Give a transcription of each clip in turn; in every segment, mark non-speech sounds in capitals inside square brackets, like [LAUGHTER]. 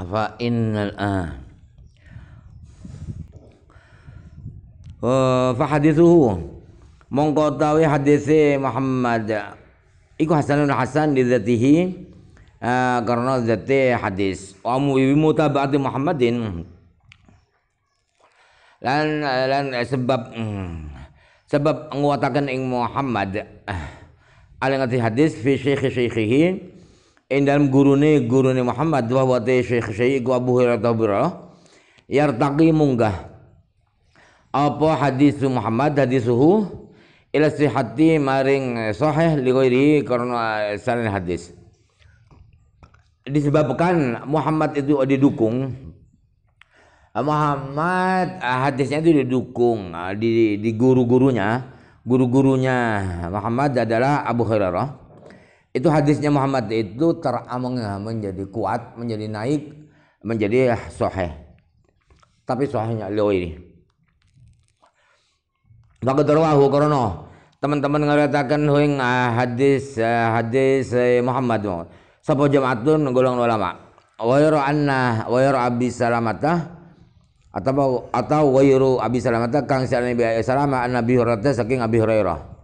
fa innal ah eh, fa hadithuhu mongko tawi hadise Muhammad iku hasanun hasan di zatihi eh, karena zati hadis wa mutabati Muhammadin lan lan sebab hmm, sebab nguwataken ing Muhammad eh, alangati hadis fi syekh syekhihi guru ni guru ni Muhammad wa wa Syekh Syekh Abu Hurairah yartaqi munggah apa hadis Muhammad hadisuhu ila hati maring eh, sahih li ghairi karena eh, sanad hadis disebabkan Muhammad itu didukung Muhammad eh, hadisnya itu didukung di, di guru-gurunya guru-gurunya Muhammad adalah Abu Hurairah itu hadisnya Muhammad itu teramang menjadi kuat, menjadi naik, menjadi soheh. Tapi sohehnya lo ini. Maka terwahu karena teman-teman ngatakan huing ah, hadis ah, hadis eh, Muhammad sapa jamaatun golongan ulama. Wayru anna wayru Abi Salamata atau atau wayru Abi Salamata kang salama Abi Salamah an Abi Hurairah saking Abi Hurairah.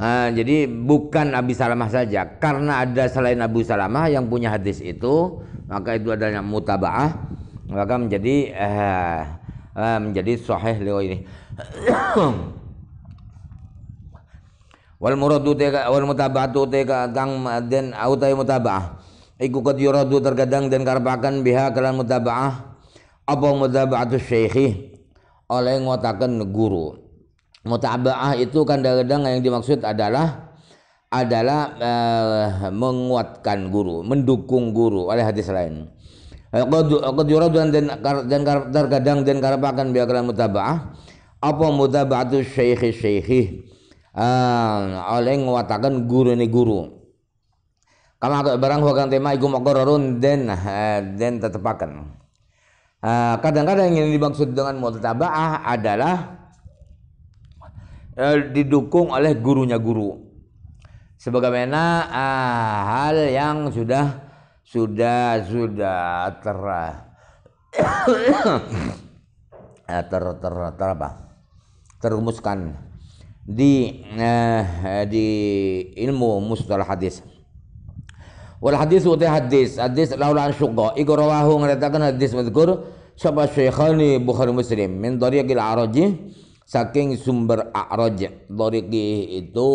Uh, jadi bukan Abi Salamah saja, karena ada selain Abu Salamah yang punya hadis itu, maka itu adalah mutabaah, maka menjadi uh, uh, menjadi sahih leo ini. [COUGHS] wal muradu teka wal mutabaatu teka kang den autai mutabaah. Iku kad yuradu terkadang dan karpakan biha kalan mutabaah apa mutabaatu syekhi oleh ngotakan guru. Mutaba'ah itu kadang-kadang yang dimaksud adalah adalah uh, menguatkan guru, mendukung guru oleh hadis lain. Kau yuradu dan dan terkadang dan karapakan biarkan mutaba'ah apa mutaba'atu syekhi syekhi uh, oleh menguatkan guru ini guru. Kama barang hukum tema iku maqarrarun dan uh, dan tetepakan. Eh, kadang-kadang yang dimaksud dengan mutaba'ah adalah Eh, didukung oleh gurunya guru. Sebagaimana ah, hal yang sudah sudah sudah ter [COUGHS] ah, ter ter ter, apa? terumuskan di eh, di ilmu mustalah hadis. Wal hadis uti hadis, hadis laula an syuqqa. Iku rawahu ngritakan hadis mazkur sapa Syekhani Bukhari Muslim min dariqil Araji saking sumber akroj doriqi itu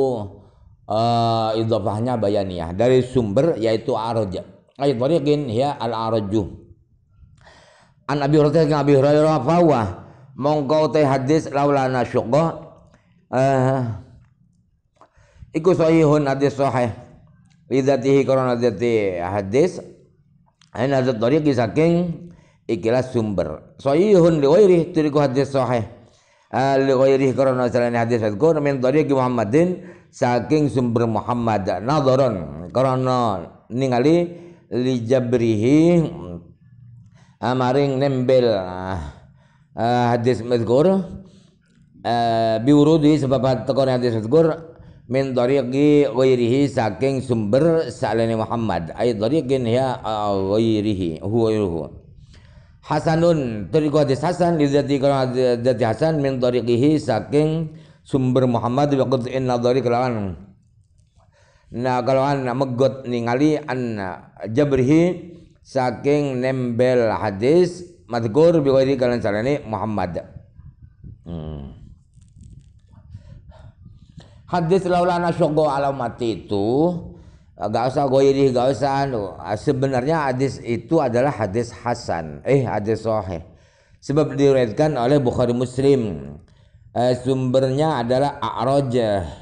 uh, eh, idofahnya bayaniyah dari sumber yaitu akroj ayat doriqin ya al akroju an Abi Hurairah an Abi Hurairah fawa mongko teh hadis laulana syuqah uh, iku sahihun hadis sahih lidatihi karena dati hadis ana zat dari saking ikilah sumber sahihun liwairi tiriku hadis sahih Ali ghairihi karena salani hadis fadkur min tariqi Muhammadin saking sumber Muhammad nadaron karena ningali li jabrihi amaring eh, nembel eh, eh, hadis mazkur biurudi sebab tekor hadis mazkur min dariqi ghairihi saking sumber salani Muhammad ay dariqin ya ghairihi huwa Hasanun tariqu hadis Hasan li dzati kana zati Hasan min tariqihi saking sumber Muhammad wa inal dari kelawan nah kalawan megot ningali anna jabrihi saking nembel hadis madhkur bi ghairi kalan sarane Muhammad hmm. hadis laulana syoggo alamati itu Ah, gak usah goyiri, gak usah anu. Ah, sebenarnya hadis itu adalah hadis Hasan, eh hadis Sahih. Sebab diriwayatkan oleh Bukhari Muslim. Eh, sumbernya adalah A'raj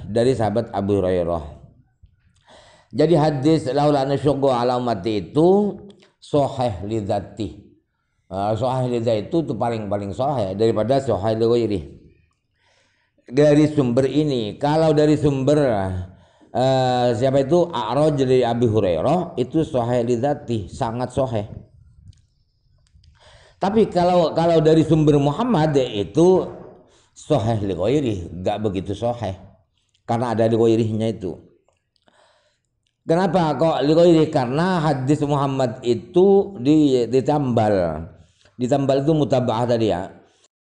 dari sahabat Abu Hurairah. Jadi hadis laula nasyuqu ala mati itu sahih lidati, dzati. Uh, ah, sahih itu tuh paling-paling sahih daripada sahih li Dari sumber ini, kalau dari sumber Eh, siapa itu aroj dari Abi Hurairah itu sohe lidati sangat sohe. Tapi kalau kalau dari sumber Muhammad itu sohe li nggak begitu sohe Karena ada li itu. Kenapa kok li Karena hadis Muhammad itu ditambal. Ditambal itu mutabah tadi ya